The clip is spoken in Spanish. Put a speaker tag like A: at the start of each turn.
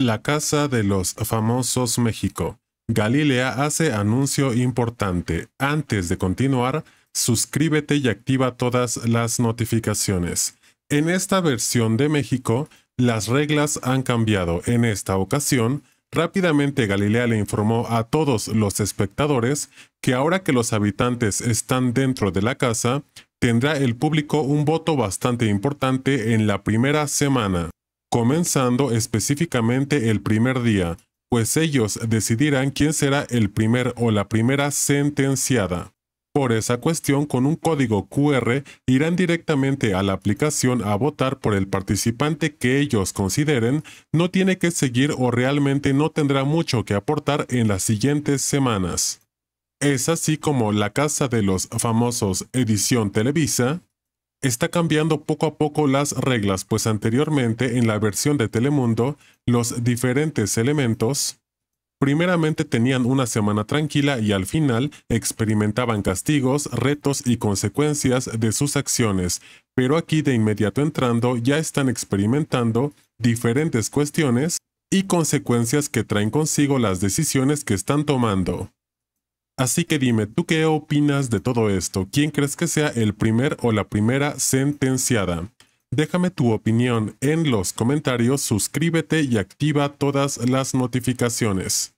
A: La Casa de los Famosos México. Galilea hace anuncio importante. Antes de continuar, suscríbete y activa todas las notificaciones. En esta versión de México, las reglas han cambiado. En esta ocasión, rápidamente Galilea le informó a todos los espectadores que ahora que los habitantes están dentro de la casa, tendrá el público un voto bastante importante en la primera semana comenzando específicamente el primer día, pues ellos decidirán quién será el primer o la primera sentenciada. Por esa cuestión, con un código QR irán directamente a la aplicación a votar por el participante que ellos consideren, no tiene que seguir o realmente no tendrá mucho que aportar en las siguientes semanas. Es así como la Casa de los Famosos Edición Televisa está cambiando poco a poco las reglas, pues anteriormente en la versión de Telemundo, los diferentes elementos primeramente tenían una semana tranquila y al final experimentaban castigos, retos y consecuencias de sus acciones, pero aquí de inmediato entrando ya están experimentando diferentes cuestiones y consecuencias que traen consigo las decisiones que están tomando. Así que dime, ¿tú qué opinas de todo esto? ¿Quién crees que sea el primer o la primera sentenciada? Déjame tu opinión en los comentarios, suscríbete y activa todas las notificaciones.